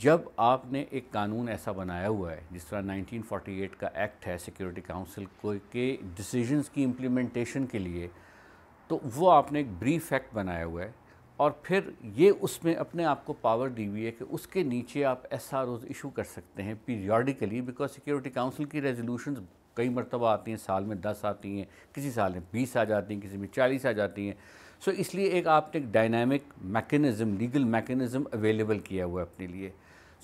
جب آپ نے ایک قانون ایسا بنایا ہوا ہے جس طرح نائنٹین فورٹی ایٹ کا ایکٹ ہے سیکیورٹی کاؤنسل کو کے ڈیسیجنز کی امپلیمنٹیشن کے لیے تو وہ آپ نے ایک بریف ایکٹ بنایا ہوا ہے اور پھر یہ اس میں اپنے آپ کو پاور دی ہوئی ہے کہ اس کے نیچے آپ ایس آر اوز ایشو کر سکتے ہیں پیریوڈیکلی بیکاز سیکیورٹی کاؤنسل کی ریزولوشنز کئی مرتبہ آتی ہیں سال میں دس آتی ہیں کسی سال میں بیس آ جاتی ہیں کسی میں چالیس آ جاتی ہیں سو اس لیے ایک آپ نے ایک dynamic mechanism legal mechanism available کیا ہوا اپنے لیے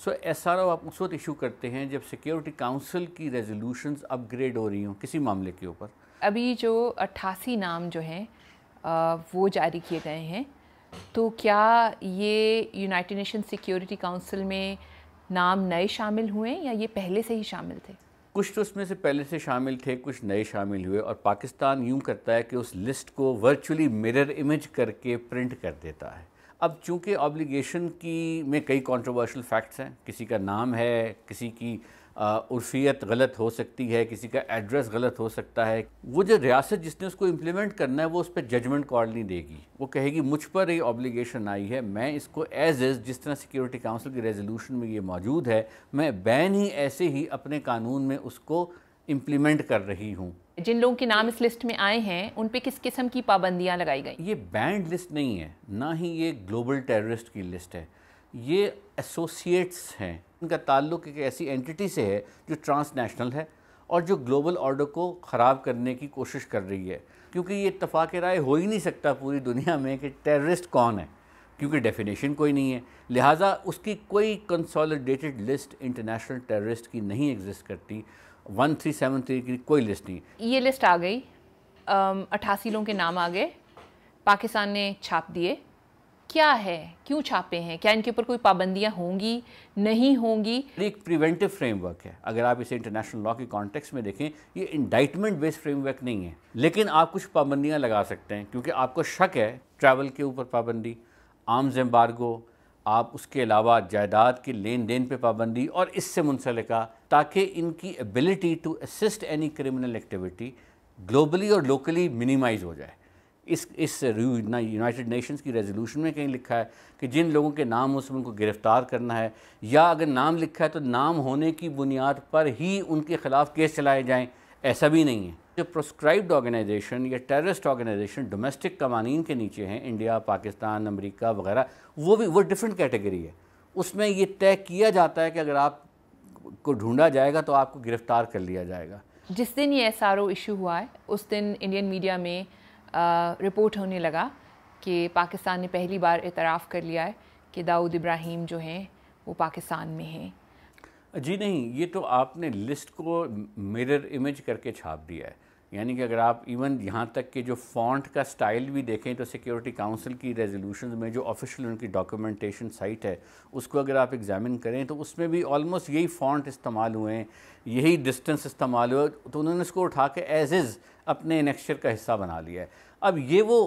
سو ایس آر او آپ اس وقت ایشو کرتے ہیں جب سیکیورٹی کاؤنسل کی ریزولوشنز اپ گریڈ ہو رہی ہوں کسی معاملے کے اوپر ابھی جو اٹھاسی نام جو ہیں وہ جاری کیے گئے ہیں تو کیا یہ یونائٹیڈ نیشن سیکیورٹی کاؤنسل میں نام نئے شامل ہوئے ہیں یا یہ پہلے سے ہی شامل تھے کچھ تو اس میں سے پہلے سے شامل تھے کچھ نئے شامل ہوئے اور پاکستان یوں کرتا ہے کہ اس لسٹ کو ورچولی میرر امیج کر کے پرنٹ کر دیتا ہے اب چونکہ آبلیگیشن کی میں کئی کانٹروورشل فیکٹس ہیں کسی کا نام ہے کسی کی عرفیت غلط ہو سکتی ہے کسی کا ایڈریس غلط ہو سکتا ہے وہ جو ریاست جس نے اس کو امپلیمنٹ کرنا ہے وہ اس پہ ججمنٹ کال نہیں دے گی وہ کہے گی مجھ پر یہ آبلیگیشن آئی ہے میں اس کو ایز ایز جس طرح سیکیورٹی کاؤنسل کی ریزولوشن میں یہ موجود ہے میں بین ہی ایسے ہی اپنے قانون میں اس کو امپلیمنٹ کر رہی ہوں جن لوگوں کے نام اس لسٹ میں آئے ہیں ان پہ کس قسم کی پابندیاں لگائی گئیں یہ بینڈ لسٹ نہیں ہے نہ ہی یہ گلوبل ٹیررسٹ کی لسٹ ہے یہ ایسوسیٹس ہیں ان کا تعلق ایک ایسی اینٹی سے ہے جو ٹرانس نیشنل ہے اور جو گلوبل آرڈر کو خراب کرنے کی کوشش کر رہی ہے کیونکہ یہ اتفاق رائے ہو ہی نہیں سکتا پوری دنیا میں کہ ٹیررسٹ کون ہے کیونکہ ڈیفینیشن کوئی نہیں ہے لہٰذا اس کی کوئی کنسالیڈیٹڈ لسٹ انٹرنیشنل ٹیررسٹ کی نہیں ایگزسٹ کرتی ون تھری سیون تھری کی کوئی لسٹ نہیں یہ لسٹ آ گئی اٹھاسی لوگوں کے نام آ گئے پاکستان نے چھاپ دیے کیا ہے کیوں چھاپے ہیں کیا ان کے اوپر کوئی پابندیاں ہوں گی نہیں ہوں گی ایک پریونٹیو فریم ورک ہے اگر آپ اسے انٹرنیشنل لاء کے کانٹیکس میں دیکھیں یہ انڈائٹمنٹ بیس فریم ورک نہیں ہے لیکن آپ کچھ پابندیاں لگا سکتے ہیں کیونکہ آپ کو شک ہے ٹریول کے اوپر پابندی آرمز ایمبارگو آپ اس کے علاوہ جائیداد کے لین دین پہ پابندی اور اس سے منسلکہ تاکہ ان کی ability to assist any criminal activity globally اور لوکلی منیمائز ہو جائے اس اس یونائٹڈ نیشنز کی ریزولوشن میں کہیں لکھا ہے کہ جن لوگوں کے نام اس میں ان کو گرفتار کرنا ہے یا اگر نام لکھا ہے تو نام ہونے کی بنیاد پر ہی ان کے خلاف کیس چلائے جائیں ایسا بھی نہیں ہے جو پروسکرائبڈ آرگنائزیشن یا ٹیررسٹ آرگنائزیشن ڈومیسٹک قوانین کے نیچے ہیں انڈیا پاکستان امریکہ وغیرہ وہ بھی وہ ڈفرینٹ کیٹیگری ہے اس میں یہ طے کیا جاتا ہے کہ اگر آپ کو ڈھونڈا جائے گا تو آپ کو گرفتار کر لیا جائے گا جس دن یہ ایس آر او ایشو ہوا ہے اس دن انڈین میڈیا میں رپورٹ ہونے لگا کہ پاکستان نے پہلی بار اعتراف کر لیا ہے کہ داؤد ابراہیم جو ہیں وہ پاکستان میں ہیں جی نہیں یہ تو آپ نے لسٹ کو میرر امیج کر کے چھاپ دیا ہے یعنی کہ اگر آپ ایون یہاں تک کہ جو فونٹ کا سٹائل بھی دیکھیں تو سیکیورٹی کاؤنسل کی ریزولوشن میں جو آفیشیل ان کی ڈاکومنٹیشن سائٹ ہے اس کو اگر آپ ایگزامن کریں تو اس میں بھی آلموسٹ یہی فونٹ استعمال ہوئے ہیں یہی ڈسٹنس استعمال ہوئے تو انہوں نے اس کو اٹھا کے ایز از اپنے نیکسچر کا حصہ بنا لیا ہے اب یہ وہ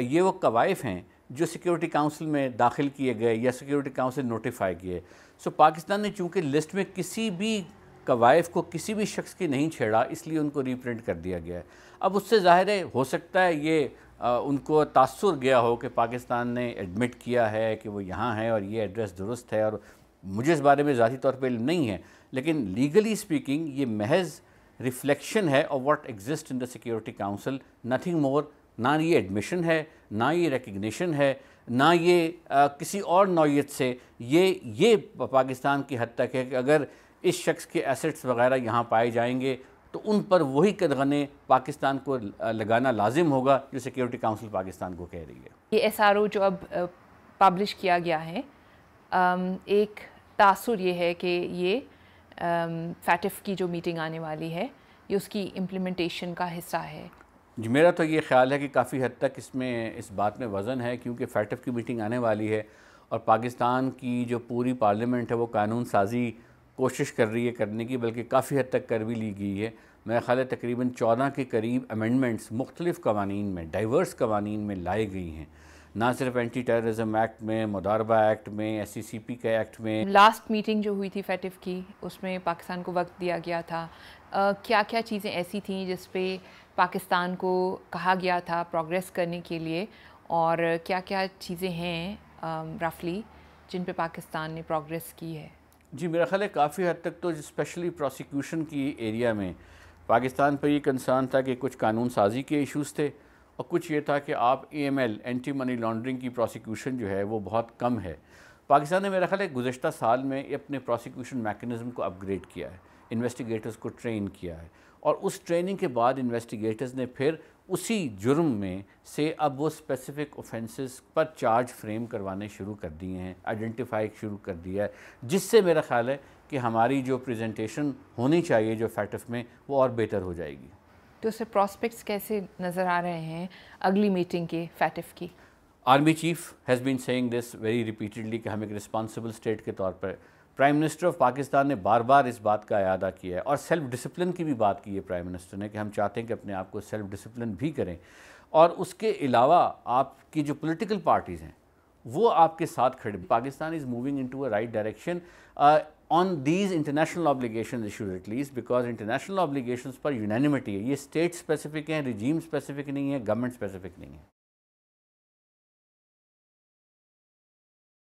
یہ وہ قوائف ہیں جو سیکیورٹی کاؤنسل میں داخل کیے گئے یا سیکیورٹی کاؤنسل نوٹیفائی کیے سو پاکستان نے چونکہ لسٹ میں کسی بھی کا وائف کو کسی بھی شخص کی نہیں چھیڑا اس لیے ان کو ری پرنٹ کر دیا گیا ہے اب اس سے ظاہر ہے ہو سکتا ہے یہ ان کو تاثر گیا ہو کہ پاکستان نے ایڈمٹ کیا ہے کہ وہ یہاں ہے اور یہ ایڈریس درست ہے اور مجھے اس بارے میں ذاتی طور پہ علم نہیں ہے لیکن لیگلی سپیکنگ یہ محض ریفلیکشن ہے اور what exist in the security council nothing more نہ یہ ایڈمیشن ہے نہ یہ ریکگنیشن ہے نہ یہ کسی اور نوعیت سے یہ یہ پاکستان کی حد تک ہے کہ اگر اس شخص کے ایسٹس وغیرہ یہاں پائے جائیں گے تو ان پر وہی کدغنے پاکستان کو لگانا لازم ہوگا جو سیکیورٹی کاؤنسل پاکستان کو کہہ رہی ہے یہ ایس آر او جو اب پبلش کیا گیا ہے ایک تاثر یہ ہے کہ یہ فیٹف کی جو میٹنگ آنے والی ہے یہ اس کی امپلیمنٹیشن کا حصہ ہے جی میرا تو یہ خیال ہے کہ کافی حد تک اس میں اس بات میں وزن ہے کیونکہ فیٹف کی میٹنگ آنے والی ہے اور پاکستان کی جو پوری پارلیمنٹ ہے وہ قانون سازی کوشش کر رہی ہے کرنے کی بلکہ کافی حد تک کر بھی لی گئی ہے میرا خیال ہے تقریباً چودہ کے قریب امنڈمنٹس مختلف قوانین میں ڈائیورس قوانین میں لائے گئی ہیں نہ صرف اینٹی ٹیررزم ایکٹ میں مداربہ ایکٹ میں ایس سی سی پی کے ایکٹ میں لاسٹ میٹنگ جو ہوئی تھی فیٹف e کی اس میں پاکستان کو وقت دیا گیا تھا کیا کیا چیزیں ایسی تھیں جس پہ پاکستان کو کہا گیا تھا پروگریس کرنے کے لیے اور کیا کیا چیزیں ہیں رفلی جن پہ پاکستان نے پروگریس کی ہے جی میرا خیال ہے کافی حد تک تو اسپیشلی پروسیکیوشن کی ایریا میں پاکستان پر یہ کنسرن تھا کہ کچھ قانون سازی کے ایشوز تھے اور کچھ یہ تھا کہ آپ A M L anti money laundering کی پروسیکیوشن جو ہے وہ بہت کم ہے پاکستان نے میرا خیال ہے گزشتہ سال میں اپنے پروسیکیوشن میکنزم کو اپ گریڈ کیا ہے انویسٹیگیٹرز کو ٹرین کیا ہے اور اس ٹریننگ کے بعد انویسٹیگیٹرز نے پھر اسی جرم میں سے اب وہ اسپیسیفک اوفینسز پر چارج فریم کروانے شروع کر دیے ہیں آئیڈینٹیفائی شروع کر دیا ہے جس سے میرا خیال ہے کہ ہماری جو پریزنٹیشن ہونی چاہیے جو فیٹف میں وہ اور بہتر ہو جائے گی تو اسے پراسپیکٹس کیسے نظر آ رہے ہیں اگلی میٹنگ کے فیٹف کی army chief has been saying this very repeatedly کہ ہم ایک رسپانسبل اسٹیٹ کے طور پر پرائم منسٹر آف پاکستان نے بار بار اس بات کا اعادہ کیا ہے اور سیلف ڈسپلن کی بھی بات کی ہے پرائم منسٹر نے کہ ہم چاہتے ہیں کہ اپنے آپ کو سیلف ڈسپلن بھی کریں اور اس کے علاوہ آپ کی جو پولیٹیکل پارٹیز ہیں وہ آپ کے ساتھ کھڑے Pakistan is moving in to a right direction on these international obligation issues at least because international obligations پر یونانیمیٹی ہے یہ اسٹیٹ اسپیسیفک ہیں ریجیم اسپیسیفک نہیں ہے گورنمنٹ اسپیسیفک نہیں ہے